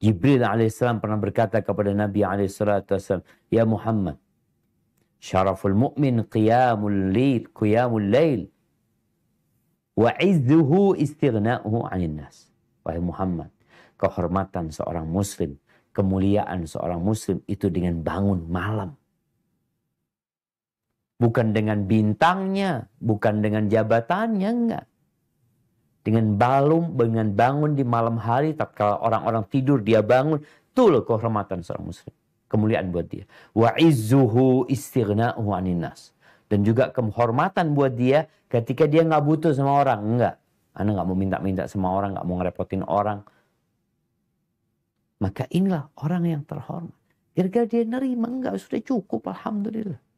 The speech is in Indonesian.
Jibril alaihissalam pernah berkata kepada Nabi alaihissalam, Ya Muhammad, syaraful mu'min qiyamul lail, qiyamul lail, wa izzuhu istighna'uhu anin nas. Wahai Muhammad, kehormatan seorang muslim, kemuliaan seorang muslim itu dengan bangun malam. Bukan dengan bintangnya, bukan dengan jabatannya, enggak. Dengan balum, dengan bangun di malam hari, tatkala orang-orang tidur dia bangun, loh kehormatan seorang muslim. Kemuliaan buat dia. Wa izzuhu istighna'uhu aninas. Dan juga kehormatan buat dia ketika dia nggak butuh sama orang. Enggak. Anda nggak mau minta-minta sama orang, nggak mau ngerepotin orang. Maka inilah orang yang terhormat. Kira-kira dia nerima, enggak sudah cukup, Alhamdulillah.